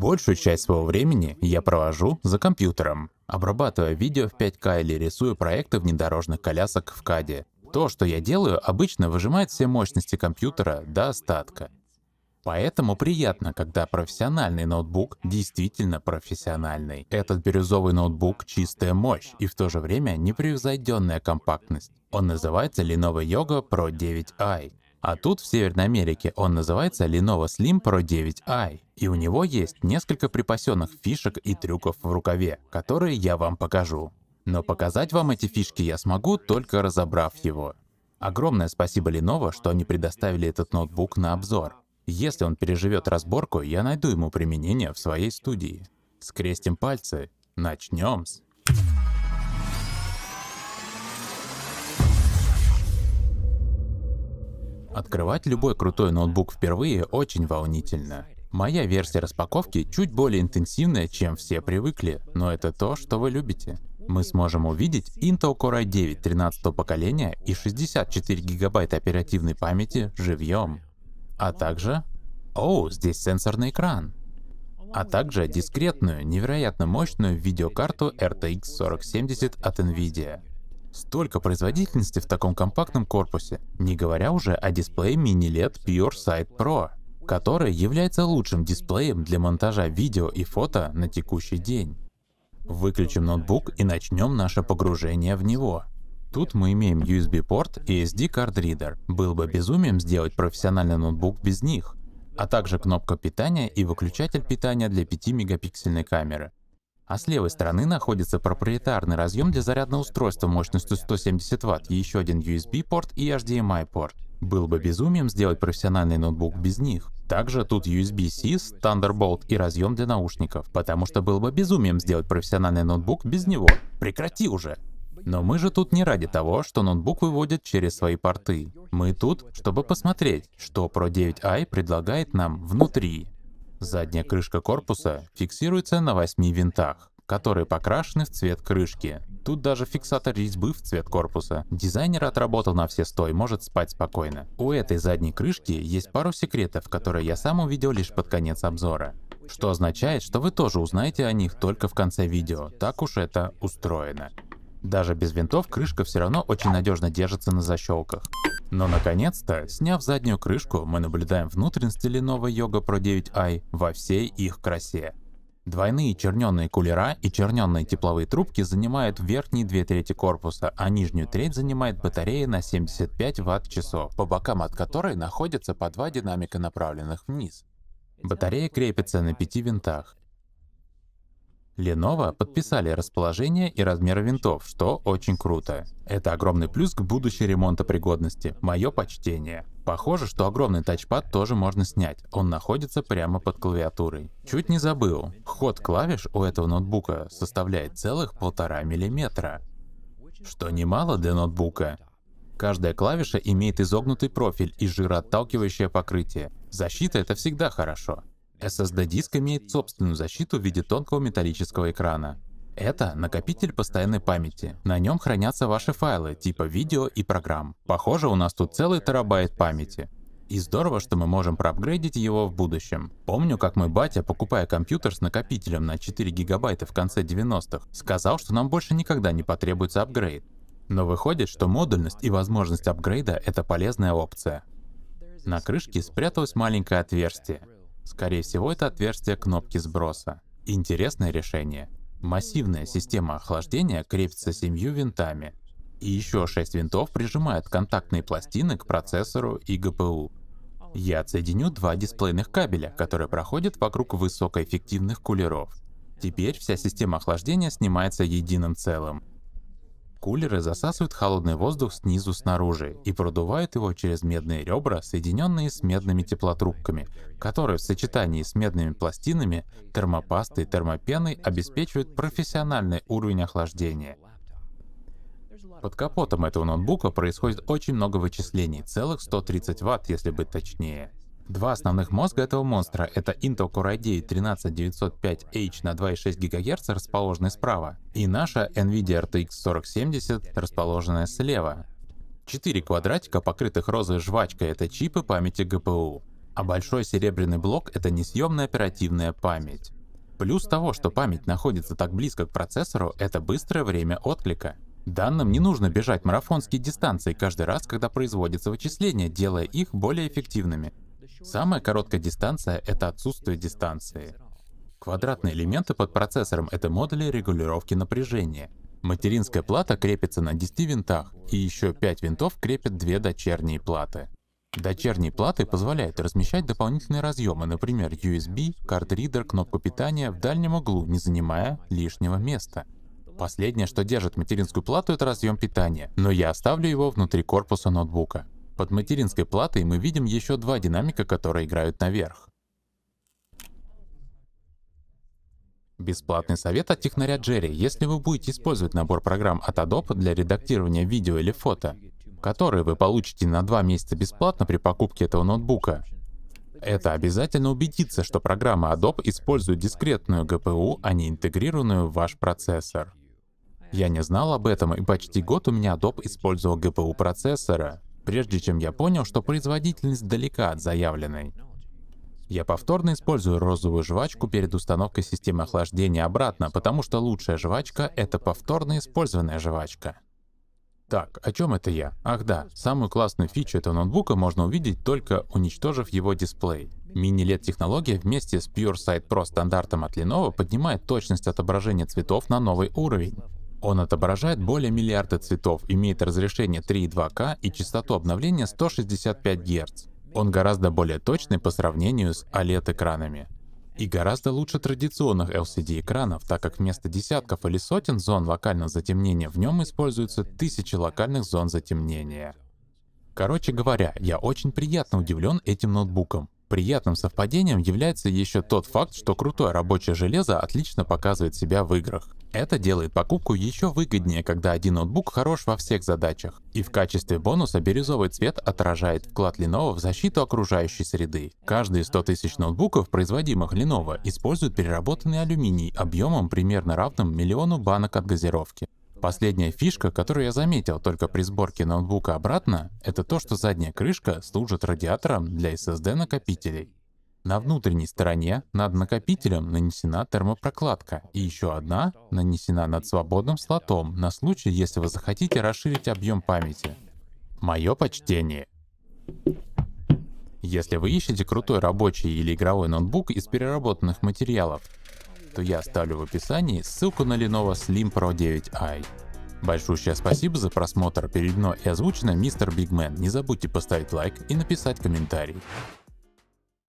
Большую часть своего времени я провожу за компьютером, обрабатывая видео в 5К или рисую проекты внедорожных колясок в КАДе. То, что я делаю, обычно выжимает все мощности компьютера до остатка. Поэтому приятно, когда профессиональный ноутбук действительно профессиональный. Этот бирюзовый ноутбук — чистая мощь и в то же время непревзойденная компактность. Он называется Lenovo Yoga Pro 9i а тут, в Северной Америке, он называется Lenovo Slim Pro 9i. И у него есть несколько припасенных фишек и трюков в рукаве, которые я вам покажу. Но показать вам эти фишки я смогу, только разобрав его. Огромное спасибо Lenovo, что они предоставили этот ноутбук на обзор. Если он переживет разборку, я найду ему применение в своей студии. Скрестим пальцы. Начнем. -с. Открывать любой крутой ноутбук впервые очень волнительно. Моя версия распаковки чуть более интенсивная, чем все привыкли, но это то, что вы любите. Мы сможем увидеть Intel Core i9 13 поколения и 64 гигабайта оперативной памяти живьем. А также... О, здесь сенсорный экран. А также дискретную, невероятно мощную видеокарту RTX 4070 от NVIDIA. Столько производительности в таком компактном корпусе, не говоря уже о дисплее Mini-LED Pure Sight Pro, который является лучшим дисплеем для монтажа видео и фото на текущий день. Выключим ноутбук и начнем наше погружение в него. Тут мы имеем USB-порт и SD-карт-ридер. Был бы безумием сделать профессиональный ноутбук без них. А также кнопка питания и выключатель питания для 5-мегапиксельной камеры а с левой стороны находится проприетарный разъем для зарядного устройства мощностью 170 Вт, еще один USB-порт и HDMI-порт. Эм было бы безумием сделать профессиональный ноутбук без них. Также тут USB-C, Thunderbolt и разъем для наушников, потому что было бы безумием сделать профессиональный ноутбук без него. Прекрати уже! Но мы же тут не ради того, что ноутбук выводит через свои порты. Мы тут, чтобы посмотреть, что Pro 9i предлагает нам внутри. Задняя крышка корпуса фиксируется на 8 винтах, которые покрашены в цвет крышки. Тут даже фиксатор резьбы в цвет корпуса. Дизайнер отработал на все сто и может спать спокойно. У этой задней крышки есть пару секретов, которые я сам увидел лишь под конец обзора. Что означает, что вы тоже узнаете о них только в конце видео. Так уж это устроено. Даже без винтов крышка все равно очень надежно держится на защелках. Но наконец-то, сняв заднюю крышку, мы наблюдаем внутренности Lenovo Yoga Pro 9i во всей их красе. Двойные черненные кулера и черненные тепловые трубки занимают верхние две трети корпуса, а нижнюю треть занимает батарея на 75 Вт-часов, по бокам от которой находятся по два динамика направленных вниз. Батарея крепится на пяти винтах. Lenovo подписали расположение и размеры винтов, что очень круто. Это огромный плюс к будущей ремонтопригодности. Мое почтение. Похоже, что огромный тачпад тоже можно снять, он находится прямо под клавиатурой. Чуть не забыл, ход клавиш у этого ноутбука составляет целых полтора миллиметра, что немало для ноутбука. Каждая клавиша имеет изогнутый профиль и жироотталкивающее покрытие. Защита — это всегда хорошо. SSD-диск имеет собственную защиту в виде тонкого металлического экрана. Это накопитель постоянной памяти. На нем хранятся ваши файлы, типа видео и программ. Похоже, у нас тут целый терабайт памяти. И здорово, что мы можем проапгрейдить его в будущем. Помню, как мой батя, покупая компьютер с накопителем на 4 гигабайта в конце 90-х, сказал, что нам больше никогда не потребуется апгрейд. Но выходит, что модульность и возможность апгрейда — это полезная опция. На крышке спряталось маленькое отверстие. Скорее всего, это отверстие кнопки сброса. Интересное решение. Массивная система охлаждения крепится семью винтами. И еще шесть винтов прижимают контактные пластины к процессору и ГПУ. Я отсоединю два дисплейных кабеля, которые проходят вокруг высокоэффективных кулеров. Теперь вся система охлаждения снимается единым целым. Кулеры засасывают холодный воздух снизу снаружи и продувают его через медные ребра, соединенные с медными теплотрубками, которые в сочетании с медными пластинами, термопастой, термопеной обеспечивают профессиональный уровень охлаждения. Под капотом этого ноутбука происходит очень много вычислений, целых 130 Вт, если быть точнее. Два основных мозга этого монстра — это Intel Core i9 13905H на 2,6 ГГц, расположенный справа, и наша NVIDIA RTX 4070, расположенная слева. Четыре квадратика, покрытых розовой жвачкой, это чипы памяти GPU, а большой серебряный блок — это несъемная оперативная память. Плюс того, что память находится так близко к процессору, это быстрое время отклика. Данным не нужно бежать марафонские дистанции каждый раз, когда производится вычисление, делая их более эффективными. Самая короткая дистанция — это отсутствие дистанции. Квадратные элементы под процессором — это модули регулировки напряжения. Материнская плата крепится на 10 винтах, и еще 5 винтов крепят две дочерние платы. Дочерние платы позволяют размещать дополнительные разъемы, например, USB, картридер, кнопку питания в дальнем углу, не занимая лишнего места. Последнее, что держит материнскую плату, это разъем питания, но я оставлю его внутри корпуса ноутбука. Под материнской платой мы видим еще два динамика, которые играют наверх. Бесплатный совет от технаря Джерри. Если вы будете использовать набор программ от Adobe для редактирования видео или фото, которые вы получите на два месяца бесплатно при покупке этого ноутбука, это обязательно убедиться, что программа Adobe использует дискретную GPU, а не интегрированную в ваш процессор. Я не знал об этом, и почти год у меня Adobe использовал GPU процессора прежде чем я понял, что производительность далека от заявленной. Я повторно использую розовую жвачку перед установкой системы охлаждения обратно, потому что лучшая жвачка — это повторно использованная жвачка. Так, о чем это я? Ах да, самую классную фичу этого ноутбука можно увидеть, только уничтожив его дисплей. Мини-LED технология вместе с PureSight Pro стандартом от Lenovo поднимает точность отображения цветов на новый уровень. Он отображает более миллиарда цветов, имеет разрешение 3,2К и частоту обновления 165 Гц. Он гораздо более точный по сравнению с OLED-экранами. И гораздо лучше традиционных LCD-экранов, так как вместо десятков или сотен зон локального затемнения в нем используются тысячи локальных зон затемнения. Короче говоря, я очень приятно удивлен этим ноутбуком. Приятным совпадением является еще тот факт, что крутое рабочее железо отлично показывает себя в играх. Это делает покупку еще выгоднее, когда один ноутбук хорош во всех задачах. И в качестве бонуса бирюзовый цвет отражает вклад Lenovo в защиту окружающей среды. Каждые 100 тысяч ноутбуков, производимых Lenovo, используют переработанный алюминий объемом примерно равным миллиону банок от газировки. Последняя фишка, которую я заметил только при сборке ноутбука обратно, это то, что задняя крышка служит радиатором для SSD-накопителей. На внутренней стороне над накопителем нанесена термопрокладка, и еще одна нанесена над свободным слотом на случай, если вы захотите расширить объем памяти. Мое почтение. Если вы ищете крутой рабочий или игровой ноутбук из переработанных материалов, то я оставлю в описании ссылку на Lenovo Slim Pro 9i. Большущее спасибо за просмотр, передно и озвучено Мистер Бигмен. Не забудьте поставить лайк и написать комментарий.